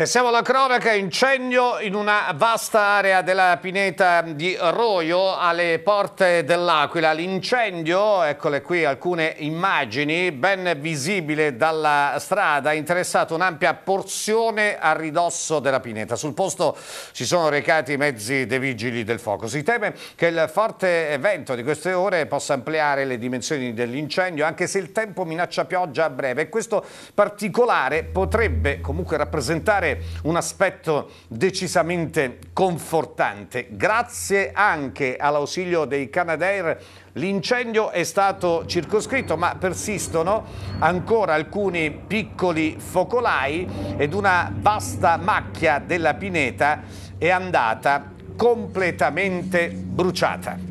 E siamo alla cronaca, incendio in una vasta area della pineta di Roio alle porte dell'Aquila. L'incendio, eccole qui alcune immagini, ben visibile dalla strada, ha interessato un'ampia porzione a ridosso della pineta. Sul posto si sono recati i mezzi dei vigili del fuoco. Si teme che il forte vento di queste ore possa ampliare le dimensioni dell'incendio, anche se il tempo minaccia pioggia a breve. Questo particolare potrebbe comunque rappresentare dare un aspetto decisamente confortante. Grazie anche all'ausilio dei Canadair L'incendio è stato circoscritto ma persistono ancora alcuni piccoli focolai ed una vasta macchia della pineta è andata completamente bruciata.